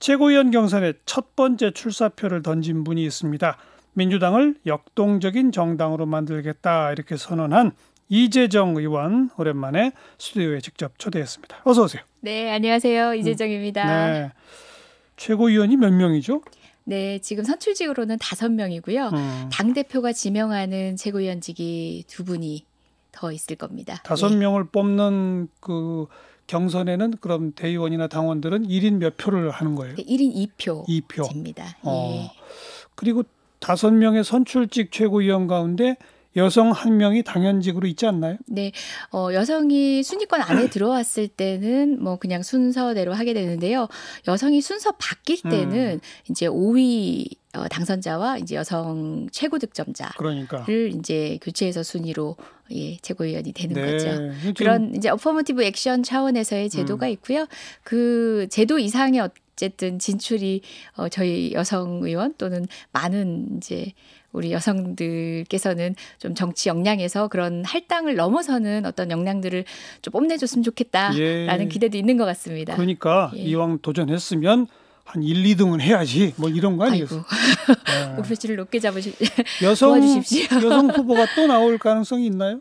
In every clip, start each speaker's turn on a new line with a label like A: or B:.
A: 최고위원 경선의 첫 번째 출사표를 던진 분이 있습니다. 민주당을 역동적인 정당으로 만들겠다 이렇게 선언한 이재정 의원 오랜만에 스튜디오에 직접 초대했습니다. 어서 오세요.
B: 네, 안녕하세요. 이재정입니다. 음, 네.
A: 최고위원이 몇 명이죠?
B: 네, 지금 선출직으로는 다섯 명이고요. 음. 당 대표가 지명하는 최고위원직이 두 분이 더 있을 겁니다. 다섯 네.
A: 명을 네. 뽑는 그 경선에는 그럼 대의원이나 당원들은 1인 몇 표를 하는 거예요? 1인 2표. 입니다. 어. 예. 그리고 5 명의 선출직 최고위원 가운데 여성 한 명이 당연직으로 있지 않나요? 네,
B: 어, 여성이 순위권 안에 들어왔을 때는 뭐 그냥 순서대로 하게 되는데요. 여성이 순서 바뀔 음. 때는 음. 이제 5위 어, 당선자와 이제 여성 최고 그러니까. 득점자를 그러니까. 이제 교체해서 순위로 예, 최고위원이 되는 네, 거죠. 그런 이제 어퍼머티브 액션 차원에서의 음. 제도가 음. 있고요. 그 제도 이상의 어쨌든 진출이 어, 저희 여성 의원 또는 많은 이제 우리 여성들께서는 좀 정치 역량에서 그런 할당을 넘어서는 어떤 역량들을 좀 뽐내줬으면 좋겠다라는 예. 기대도 있는 것 같습니다.
A: 그러니까 예. 이왕 도전했으면 한 1, 2등은 해야지 뭐 이런 거 아니겠어요?
B: 네. 목표치를 높게 잡으시
A: 여성 여성
B: 후보가 또 나올 가능성이 있나요?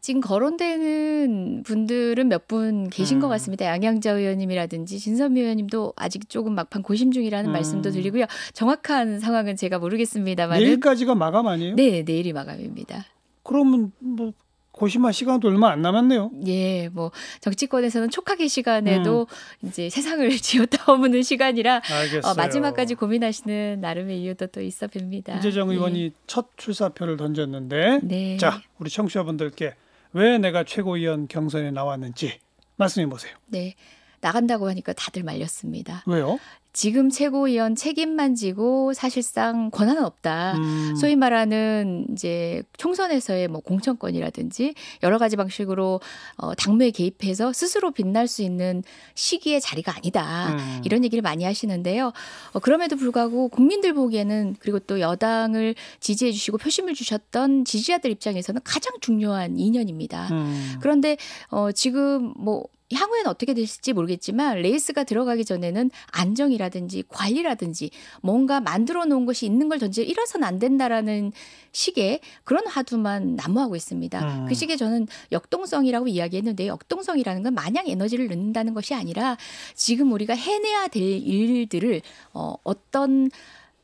B: 지금 거론되는 분들은 몇 분 계신 음. 것 같습니다. 양양자 의원님이라든지 진선미 의원님도 아직 조금 막판 고심 중이라는 음. 말씀도 드리고요. 정확한 상황은 제가 모르겠습니다만
A: 내일까지가 마감 아니에요?
B: 네, 내일이 마감입니다.
A: 그러면 뭐 고심할 시간도 얼마 안 남았네요.
B: 예, 뭐 정치권에서는 촉하기 시간에도 음. 이제 세상을 지었다오는 시간이라 어, 마지막까지 고민하시는 나름의 이유도 또 있어 봅니다. 이재정 네. 의원이
A: 예. 첫 출사표를 던졌는데, 네. 자 우리 청취자분들께 왜 내가 최고위원 경선에 나왔는지 말씀해 보세요.
B: 네. 나간다고 하니까 다들 말렸습니다. 왜요? 지금 최고위원 책임만 지고 사실상 권한은 없다. 음. 소위 말하는 이제 총선에서의 뭐 공천권이라든지 여러 가지 방식으로 어, 당무에 개입해서 스스로 빛날 수 있는 시기의 자리가 아니다. 음. 이런 얘기를 많이 하시는데요. 어, 그럼에도 불구하고 국민들 보기에는 그리고 또 여당을 지지해 주시고 표심을 주셨던 지지자들 입장에서는 가장 중요한 인연입니다. 음. 그런데 어, 지금 뭐 향후에는 어떻게 될지 모르겠지만 레이스가 들어가기 전에는 안정이라든지 관리라든지 뭔가 만들어 놓은 것이 있는 걸 전제 일어선안 된다라는 식의 그런 화두만 난무하고 있습니다. 음. 그식의 저는 역동성이라고 이야기했는데 역동성이라는 건 마냥 에너지를 넣는다는 것이 아니라 지금 우리가 해내야 될 일들을 어, 어떤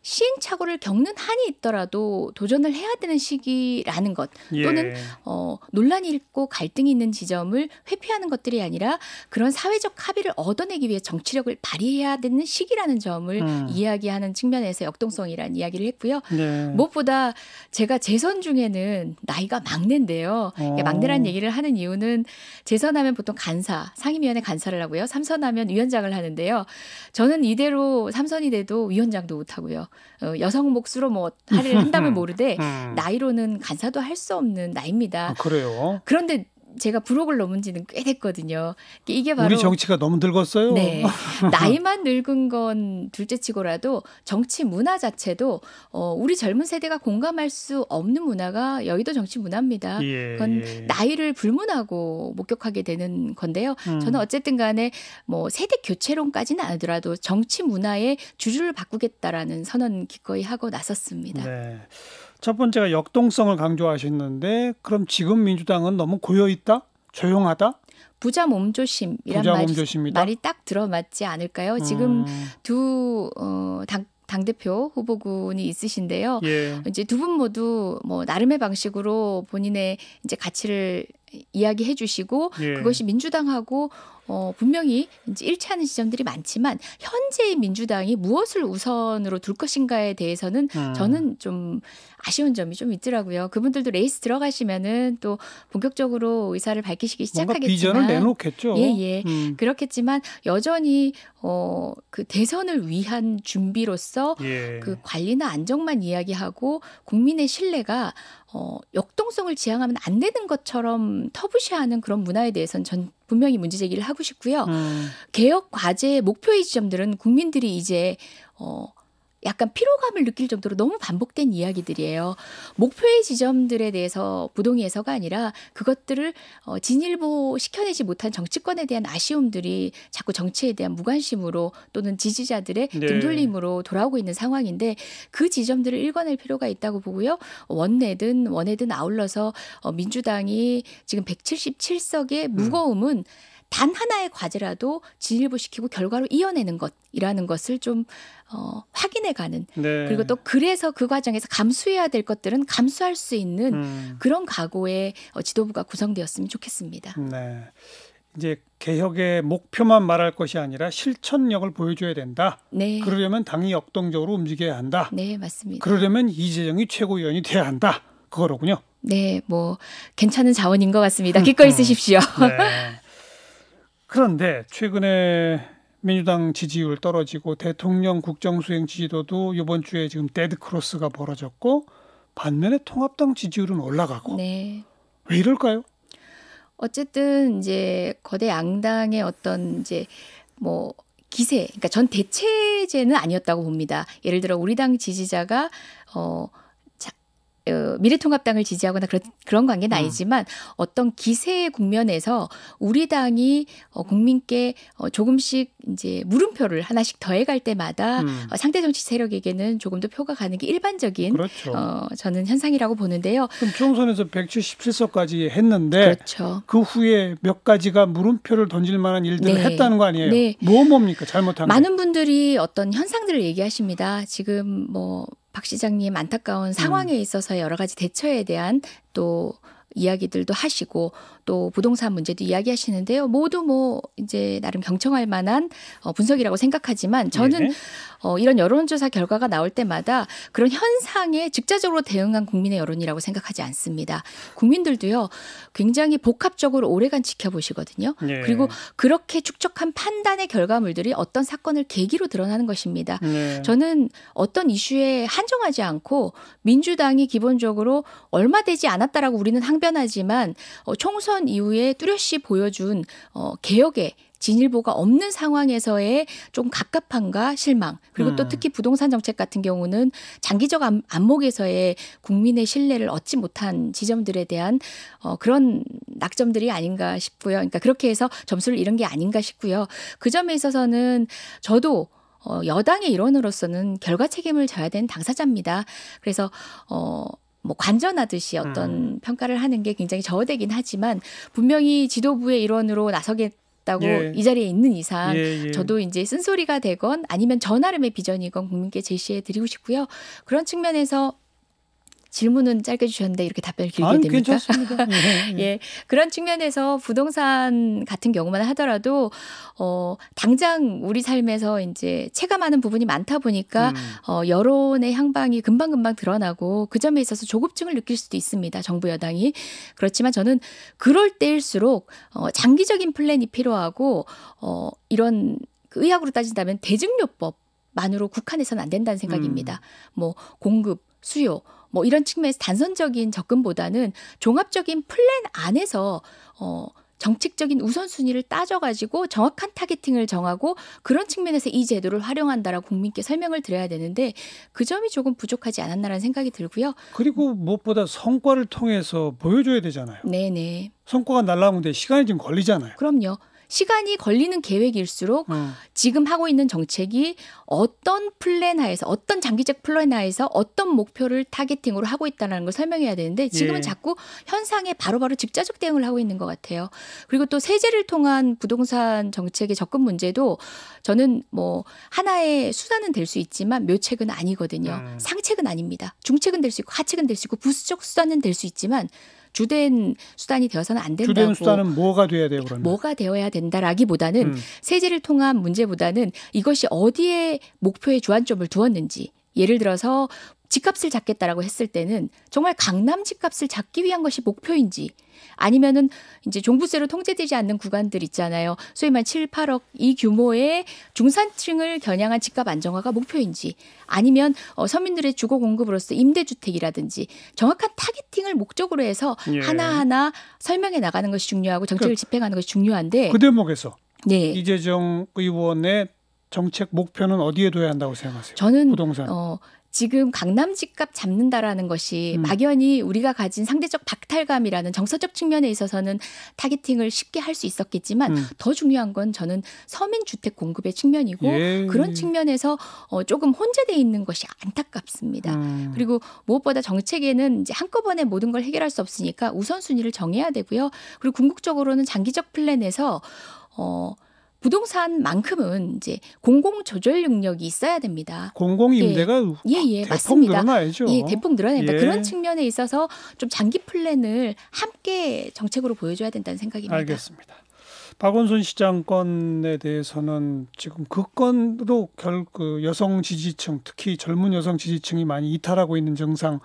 B: 시행착오를 겪는 한이 있더라도 도전을 해야 되는 시기라는 것 또는 예. 어, 논란이 있고 갈등이 있는 지점을 회피하는 것들이 아니라 그런 사회적 합의를 얻어내기 위해 정치력을 발휘해야 되는 시기라는 점을 음. 이야기하는 측면에서 역동성이라는 이야기를 했고요. 네. 무엇보다 제가 재선 중에는 나이가 막내인데요. 그막내라는 그러니까 어. 얘기를 하는 이유는 재선하면 보통 간사, 상임위원회 간사를 하고요. 삼선하면 위원장을 하는데요. 저는 이대로 삼선이 돼도 위원장도 못하고요. 어, 여성 몫으로 뭐 할애를 한다면 음, 음, 모르되 음. 나이로는 간사도 할 수 없는 나이입니다. 아,
A: 그래요?
B: 그런데 제가 부록을 넘은 지는 꽤 됐거든요. 이게 바로 우리 정치가
A: 너무 늙었어요. 네.
B: 나이만 늙은 건 둘째치고라도 정치 문화 자체도 어, 우리 젊은 세대가 공감할 수 없는 문화가 여의도 정치 문화입니다. 예, 그건 예. 나이를 불문하고 목격하게 되는 건데요. 음. 저는 어쨌든 간에 뭐 세대 교체론까지는 아니더라도 정치 문화의 주주를 바꾸겠다라는 선언 기꺼이 하고 나섰습니다.
A: 네. 첫 번째가 역동성을 강조하셨는데 그럼 지금 민주당은 너무 고여 있다? 조용하다?
B: 부자 몸조심이란 부자 말이, 말이 딱 들어맞지 않을까요? 음. 지금 음. 두 어, 당, 당대표 후보군이 있으신데요. 예. 이제 두 분 모두 뭐 나름의 방식으로 본인의 이제 가치를 이야기해 주시고 예. 그것이 민주당하고 어, 분명히 이제 일치하는 지점들이 많지만 현재의 민주당이 무엇을 우선으로 둘 것인가에 대해서는 음. 저는 좀 아쉬운 점이 좀 있더라고요. 그분들도 레이스 들어가시면은 또 본격적으로 의사를 밝히시기 시작하겠지만 비전을 내놓겠죠. 예, 예. 음. 그렇겠지만 여전히 어, 그 대선을 위한 준비로서 예. 그 관리나 안정만 이야기하고 국민의 신뢰가 어, 역동성을 지향하면 안 되는 것처럼 터부시하는 그런 문화에 대해서는 전 분명히 문제 제기를 하고 싶고요. 음. 개혁 과제의 목표의 지점들은 국민들이 이제 어 약간 피로감을 느낄 정도로 너무 반복된 이야기들이에요. 목표의 지점들에 대해서 부동의해서가 아니라 그것들을 어, 진일보 시켜내지 못한 정치권에 대한 아쉬움들이 자꾸 정치에 대한 무관심으로 또는 지지자들의 네. 등돌림으로 돌아오고 있는 상황인데 그 지점들을 일관할 필요가 있다고 보고요. 원내든 원내든 아울러서 어, 민주당이 지금 177석의 음. 무거움은 음. 단 하나의 과제라도 진일보시키고 결과로 이어내는 것이라는 것을 좀 어, 확인해가는 네. 그리고 또 그래서 그 과정에서 감수해야 될 것들은 감수할 수 있는 음. 그런 각오의 어, 지도부가 구성되었으면 좋겠습니다.
A: 네. 이제 개혁의 목표만 말할 것이 아니라 실천력을 보여줘야 된다. 네. 그러려면 당이 역동적으로 움직여야 한다. 네, 맞습니다. 그러려면 이재정이 최고위원이 돼야 한다. 그거로군요.
B: 네, 뭐 괜찮은 자원인 것 같습니다. 기꺼이 쓰십시오. 네.
A: 그런데 최근에 민주당 지지율 떨어지고 대통령 국정수행 지지도도 이번 주에 지금 데드 크로스가 벌어졌고 반면에 통합당 지지율은 올라가고 네. 왜 이럴까요?
B: 어쨌든 이제 거대 양당의 어떤 이제 뭐 기세, 그러니까 전 대체제는 아니었다고 봅니다. 예를 들어 우리 당 지지자가 어 어, 미래통합당을 지지하거나 그런 그런 관계는 음. 아니지만 어떤 기세의 국면에서 우리 당이 어, 국민께 어, 조금씩 이제 물음표를 하나씩 더해갈 때마다 음. 어, 상대 정치 세력에게는 조금 더 표가 가는 게 일반적인 그렇죠. 어, 저는 현상이라고 보는데요.
A: 그럼 총선에서 177석까지 했는데 그렇죠. 그 후에 몇 가지가 물음표를 던질 만한 일들을 네. 했다는 거 아니에요? 네. 뭐 뭡니까 잘못한? 많은
B: 거. 분들이 어떤 현상들을 얘기하십니다. 지금 뭐박 시장님 안타까운 음. 상황에 있어서 여러 가지 대처에 대한 또 이야기들도 하시고 또 부동산 문제도 이야기하시는데요. 모두 뭐 이제 나름 경청할 만한 어, 분석이라고 생각하지만 저는 네 어, 이런 여론조사 결과가 나올 때마다 그런 현상에 직접적으로 대응한 국민의 여론이라고 생각하지 않습니다. 국민들도요 굉장히 복합적으로 오래간 지켜보시거든요. 네. 그리고 그렇게 축적한 판단의 결과물들이 어떤 사건을 계기로 드러나는 것입니다. 네. 저는 어떤 이슈에 한정하지 않고 민주당이 기본적으로 얼마 되지 않았다라고 우리는 항변 확연하지만 어, 총선 이후에 뚜렷이 보여준 어, 개혁의 진일보가 없는 상황에서의 좀 갑갑함과 실망 그리고 음. 또 특히 부동산 정책 같은 경우는 장기적 안목에서의 국민의 신뢰를 얻지 못한 지점들에 대한 어, 그런 낙점들이 아닌가 싶고요. 그러니까 그렇게 해서 점수를 잃은 게 아닌가 싶고요. 그 점에 있어서는 저도 어, 여당의 일원으로서는 결과 책임을 져야 되는 당사자입니다. 그래서 어, 뭐 관전하듯이 어떤 음. 평가를 하는 게 굉장히 저어되긴 하지만 분명히 지도부의 일원으로 나서겠 다고이 예. 자리에 있는 이상 예, 예. 저도 이제 쓴소리가 되건 아니면 저 나름의 비전이건 국민께 제시해 드리고 싶고요. 그런 측면에서 질문은 짧게 주셨는데 이렇게 답변을 길게 아니, 됩니까? 괜찮습니다. 네, 네. 예, 그런 측면에서 부동산 같은 경우만 하더라도 어 당장 우리 삶에서 이제 체감하는 부분이 많다 보니까 음. 어 여론의 향방이 금방 금방 드러나고 그 점에 있어서 조급증을 느낄 수도 있습니다. 정부 여당이 그렇지만 저는 그럴 때일수록 어 장기적인 플랜이 필요하고 어 이런 그 의학으로 따진다면 대증요법 만으로 국한해서는 안 된다는 생각입니다. 음. 뭐 공급 수요 뭐 이런 측면에서 단선적인 접근보다는 종합적인 플랜 안에서 어 정책적인 우선순위를 따져가지고 정확한 타겟팅을 정하고 그런 측면에서 이 제도를 활용한다라고 국민께 설명을 드려야 되는데 그 점이 조금 부족하지 않았나라는 생각이 들고요.
A: 그리고 무엇보다 성과를 통해서 보여줘야 되잖아요.
B: 네네.
A: 성과가 날라오는데 시간이 좀 걸리잖아요.
B: 그럼요. 시간이 걸리는 계획일수록 음. 지금 하고 있는 정책이 어떤 플랜 하에서 어떤 장기적 플랜 하에서 어떤 목표를 타겟팅으로 하고 있다는 걸 설명해야 되는데 지금은 예. 자꾸 현상에 바로바로 직자적 대응을 하고 있는 것 같아요. 그리고 또 세제를 통한 부동산 정책의 접근 문제도 저는 뭐 하나의 수단은 될 수 있지만 묘책은 아니거든요. 음. 상책은 아닙니다. 중책은 될 수 있고 하책은 될 수 있고 부수적 수단은 될 수 있지만 주된 수단이 되어서는 안 된다고. 주된 수단은
A: 뭐가 되어야 돼요, 그러면?
B: 뭐가 되어야 된다라기보다는 음. 세제를 통한 문제보다는 이것이 어디에 목표에 주안점을 두었는지 예를 들어서 집값을 잡겠다라고 했을 때는 정말 강남 집값을 잡기 위한 것이 목표인지 아니면은 이제 종부세로 통제되지 않는 구간들 있잖아요. 소위 말 7, 8억 이 규모의 중산층을 겨냥한 집값 안정화가 목표인지 아니면 어, 서민들의 주거 공급으로서 임대주택이라든지 정확한 타겟팅을 목적으로 해서 예. 하나하나 설명해 나가는 것이 중요하고 정책을 그, 집행하는 것이 중요한데 그 대목에서 네.
A: 이재정 의원의 정책 목표는 어디에 둬야 한다고 생각하세요?
B: 저는 부동산. 어, 지금 강남 집값 잡는다라는 것이 음. 막연히 우리가 가진 상대적 박탈감이라는 정서적 측면에 있어서는 타겟팅을 쉽게 할 수 있었겠지만 음. 더 중요한 건 저는 서민 주택 공급의 측면이고 예. 그런 측면에서 어 조금 혼재돼 있는 것이 안타깝습니다. 음. 그리고 무엇보다 정책에는 이제 한꺼번에 모든 걸 해결할 수 없으니까 우선순위를 정해야 되고요. 그리고 궁극적으로는 장기적 플랜에서 어 부동산만큼은 이제 공공 조절 능력이 있어야 됩니다.
A: 공공 임대가 예, 예, 예 대폭 맞습니다. 늘어나야죠. 예, 대폭 늘어납니다. 예. 그런
B: 측면에 있어서 좀 장기 플랜을 함께 정책으로 보여줘야 된다는 생각입니다.
A: 알겠습니다. 박원순 시장 권에 대해서는 지금 그건도결그 여성 지지층 특히 젊은 여성 지지층이 많이 이탈하고 있는 증상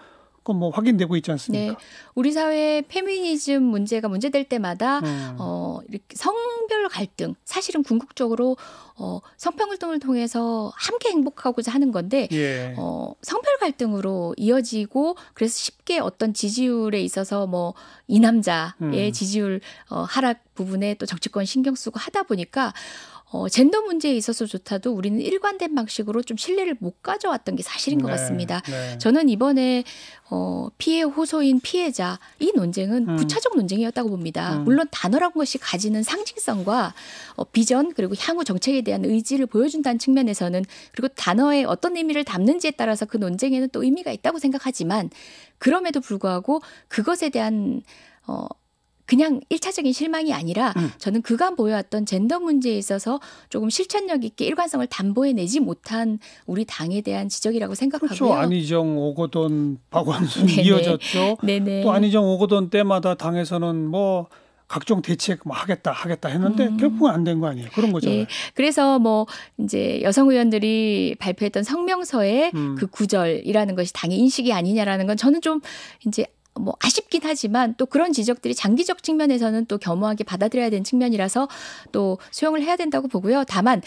A: 그건 뭐 확인되고 있지 네. 않습니까? 네.
B: 우리 사회의 페미니즘 문제가 문제될 때마다 음. 어, 이렇게 성별 갈등 사실은 궁극적으로 어, 성평등을 통해서 함께 행복하고자 하는 건데 예. 어, 성별 갈등으로 이어지고 그래서 쉽게 어떤 지지율에 있어서 뭐 이 남자의 음. 지지율 어, 하락 부분에 또 정치권 신경 쓰고 하다 보니까 어, 젠더 문제에 있어서 좋다도 우리는 일관된 방식으로 좀 신뢰를 못 가져왔던 게 사실인 것 네, 같습니다. 네. 저는 이번에 어, 피해 호소인 피해자 이 논쟁은 음. 부차적 논쟁이었다고 봅니다. 음. 물론 단어란 것이 가지는 상징성과 어, 비전 그리고 향후 정책에 대한 의지를 보여준다는 측면에서는 그리고 단어에 어떤 의미를 담는지에 따라서 그 논쟁에는 또 의미가 있다고 생각하지만 그럼에도 불구하고 그것에 대한 어, 그냥 일차적인 실망이 아니라 음. 저는 그간 보여왔던 젠더 문제에 있어서 조금 실천력 있게 일관성을 담보해내지 못한 우리 당에 대한 지적이라고 생각하고요. 그렇죠.
A: 안희정, 오거돈, 박원순 네네. 이어졌죠.
B: 네네. 또 안희정,
A: 오거돈 때마다 당에서는 뭐 각종 대책 뭐 하겠다 하겠다 했는데 음. 결국안된 거 아니에요. 그런 거잖 예.
B: 그래서 뭐 이제 여성 의원들이 발표했던 성명서의 음. 그 구절이라는 것이 당의 인식이 아니냐라는 건 저는 좀 이제 뭐 아쉽긴 하지만 또 그런 지적들이 장기적 측면에서는 또 겸허하게 받아들여야 되는 측면이라서 또 수용을 해야 된다고 보고요. 다만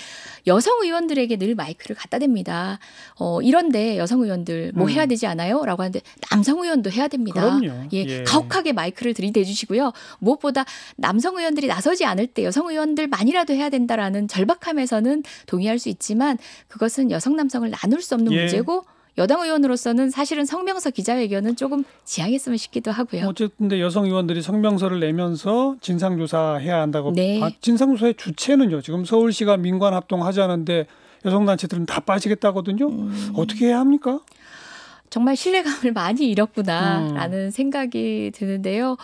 B: 여성 의원들에게 늘 마이크를 갖다 댑니다. 어 이런데 여성 의원들 뭐 음. 해야 되지 않아요?라고 하는데 남성 의원도 해야 됩니다. 그럼요. 예, 예. 가혹하게 마이크를 들이대 주시고요. 무엇보다 남성 의원들이 나서지 않을 때 여성 의원들만이라도 해야 된다라는 절박함에서는 동의할 수 있지만 그것은 여성 남성을 나눌 수 없는 예. 문제고 여당 의원으로서는 사실은 성명서 기자회견은 조금 지양했으면 싶기도 하고요.
A: 어쨌든 여성 의원들이 성명서를 내면서 진상조사해야 한다고. 네. 아, 진상조사의 주체는요. 지금 서울시가 민관 합동 하자는데 여성단체들은 다 빠지겠다거든요. 음. 어떻게 해야 합니까?
B: 정말 신뢰감을 많이 잃었구나라는 음. 생각이 드는데요.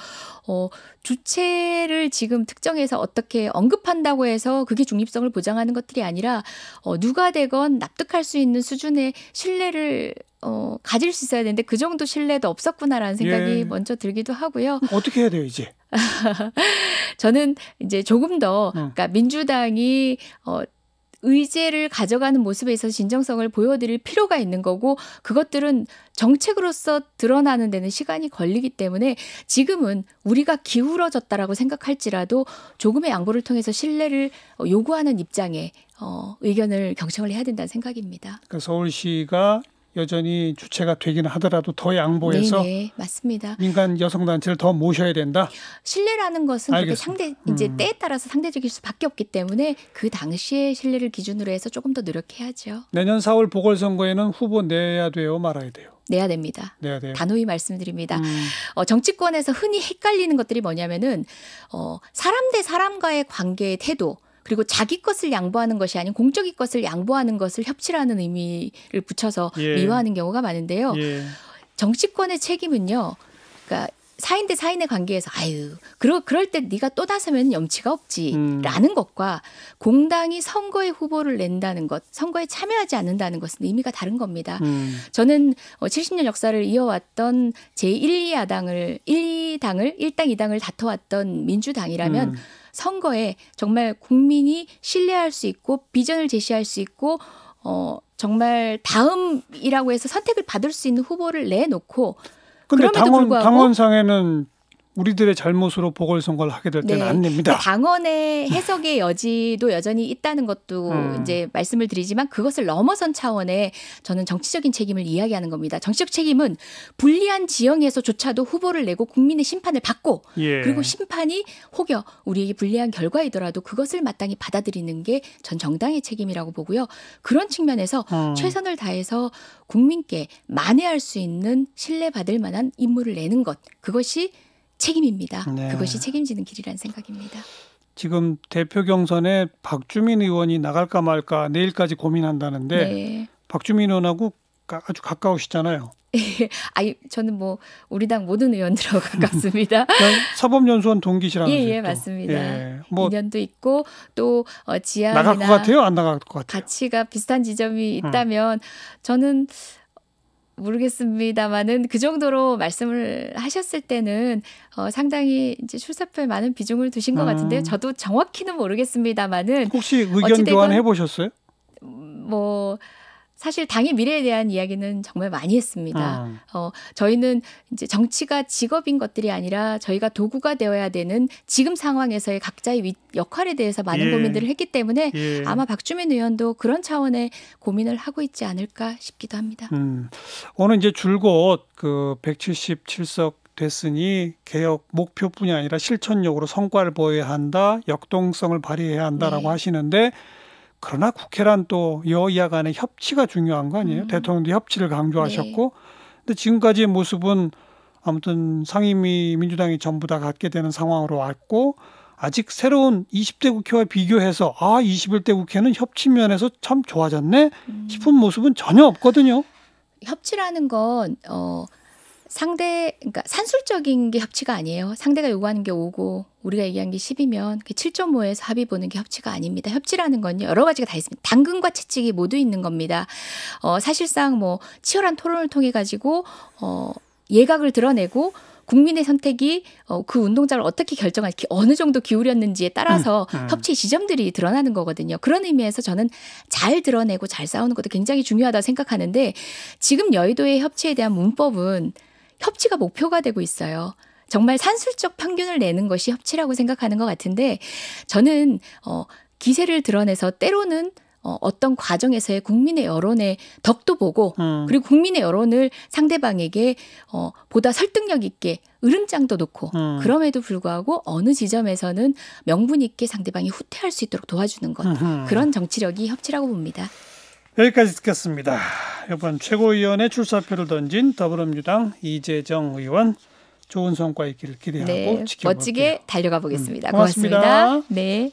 B: 어, 주체를 지금 특정해서 어떻게 언급한다고 해서 그게 중립성을 보장하는 것들이 아니라 어, 누가 되건 납득할 수 있는 수준의 신뢰를 어, 가질 수 있어야 되는데 그 정도 신뢰도 없었구나라는 생각이 예. 먼저 들기도 하고요.
A: 어떻게 해야 돼요, 이제?
B: 저는 이제 조금 더, 음. 그러니까 민주당이 어, 의제를 가져가는 모습에 서 진정성을 보여드릴 필요가 있는 거고 그것들은 정책으로서 드러나는 데는 시간이 걸리기 때문에 지금은 우리가 기울어졌다라고 생각할지라도 조금의 양보를 통해서 신뢰를 어, 요구하는 입장에 어, 의견을 경청을 해야 된다는 생각입니다.
A: 그러니까 서울시가 여전히 주체가 되긴 하더라도 더 양보해서 네네, 네, 맞습니다. 민간 여성 단체를 더 모셔야 된다.
B: 신뢰라는 것은 그 상대 이제 음. 때에 따라서 상대적일 수밖에 없기 때문에 그 당시의 신뢰를 기준으로 해서 조금 더 노력해야죠.
A: 내년 4월 보궐선거에는 후보 내야 돼요, 말아야 돼요.
B: 내야 됩니다. 내야 돼요. 단호히 말씀드립니다. 음. 어, 정치권에서 흔히 헷갈리는 것들이 뭐냐면은 어, 사람 대 사람과의 관계의 태도. 그리고 자기 것을 양보하는 것이 아닌 공적인 것을 양보하는 것을 협치라는 의미를 붙여서 예. 미화하는 경우가 많은데요. 예. 정치권의 책임은요. 그러니까 사인 대 사인의 관계에서 아유 그러, 그럴 때 네가 또 나서면 염치가 없지라는 음. 것과 공당이 선거에 후보를 낸다는 것 선거에 참여하지 않는다는 것은 의미가 다른 겁니다 음. 저는 70년 어, 역사를 이어왔던 제1, 2야당을 1, 2당을 1당, 2당을 다퉈왔던 민주당이라면 음. 선거에 정말 국민이 신뢰할 수 있고 비전을 제시할 수 있고 어 정말 다음이라고 해서 선택을 받을 수 있는 후보를 내놓고
A: 그럼에 당원, 불구하고 당원상에는 우리들의 잘못으로 보궐선거를 하게 될 때는 네. 안 됩니다.
B: 당원의 그러니까 해석의 여지도 여전히 있다는 것도 음. 이제 말씀을 드리지만 그것을 넘어선 차원의 저는 정치적인 책임을 이야기하는 겁니다. 정치적 책임은 불리한 지형에서조차도 후보를 내고 국민의 심판을 받고 예. 그리고 심판이 혹여 우리에게 불리한 결과이더라도 그것을 마땅히 받아들이는 게 전 정당의 책임이라고 보고요. 그런 측면에서 음. 최선을 다해서 국민께 만회할 수 있는 신뢰받을 만한 임무를 내는 것 그것이 책임입니다. 네. 그것이 책임지는 길이라는 생각입니다.
A: 지금 대표 경선에 박주민 의원이 나갈까 말까 내일까지 고민한다는데 네. 박주민 의원하고 아주 가까우시잖아요.
B: 아니 저는 뭐 우리 당 모든 의원들하고 가깝습니다.
A: 사법연수원 동기시라는 예예 예, 예 맞습니다. 예, 뭐
B: 인연도 있고 또 어, 지향나 나갈 것 같아요,
A: 안 나갈 것 같아요.
B: 가치가 비슷한 지점이 음. 있다면 음. 저는 모르겠습니다만은 그 정도로 말씀을 하셨을 때는 어, 상당히 이제 출사표에 많은 비중을 두신 것 음. 같은데요. 저도 정확히는 모르겠습니다만은 혹시 의견 교환 해보셨어요? 뭐 사실 당의 미래에 대한 이야기는 정말 많이 했습니다. 음. 어, 저희는 이제 정치가 직업인 것들이 아니라 저희가 도구가 되어야 되는 지금 상황에서의 각자의 위, 역할에 대해서 많은 예. 고민들을 했기 때문에 예. 아마 박주민 의원도 그런 차원의 고민을 하고 있지 않을까 싶기도 합니다.
A: 음. 오늘 이제 줄곧 그 177석 됐으니 개혁 목표뿐이 아니라 실천력으로 성과를 보여야 한다, 역동성을 발휘해야 한다라고 네. 하시는데 그러나 국회란 또 여야 간의 협치가 중요한 거 아니에요? 음. 대통령도 협치를 강조하셨고, 네. 근데 지금까지의 모습은 아무튼 상임위 민주당이 전부 다 갖게 되는 상황으로 왔고, 아직 새로운 20대 국회와 비교해서 아 21대 국회는 협치 면에서 참 좋아졌네 음. 싶은 모습은 전혀 없거든요.
B: 협치라는 건 어, 상대 그러니까 산술적인 게 협치가 아니에요. 상대가 요구하는 게 5고 우리가 얘기한 게 10이면 그 7.5에서 합의 보는 게 협치가 아닙니다. 협치라는 건요. 여러 가지가 다 있습니다. 당근과 채찍이 모두 있는 겁니다. 어 사실상 뭐 치열한 토론을 통해 가지고 어 예각을 드러내고 국민의 선택이 어, 그 운동장을 어떻게 결정할지 어느 정도 기울였는지에 따라서 음, 음. 협치 지점들이 드러나는 거거든요. 그런 의미에서 저는 잘 드러내고 잘 싸우는 것도 굉장히 중요하다고 생각하는데 지금 여의도의 협치에 대한 문법은 협치가 목표가 되고 있어요. 정말 산술적 평균을 내는 것이 협치라고 생각하는 것 같은데 저는 어, 기세를 드러내서 때로는 어, 어떤 과정에서의 국민의 여론의 덕도 보고 음. 그리고 국민의 여론을 상대방에게 어, 보다 설득력 있게 으름장도 놓고 음. 그럼에도 불구하고 어느 지점에서는 명분 있게 상대방이 후퇴할 수 있도록 도와주는 것음 그런 정치력이 협치라고 봅니다.
A: 여기까지 듣겠습니다. 이번 최고위원회 출사표를 던진 더불어민주당 이재정 의원 좋은 성과 있기를 기대하고 네, 지켜볼게요. 멋지게 달려가 보겠습니다. 음, 고맙습니다. 고맙습니다.
B: 네.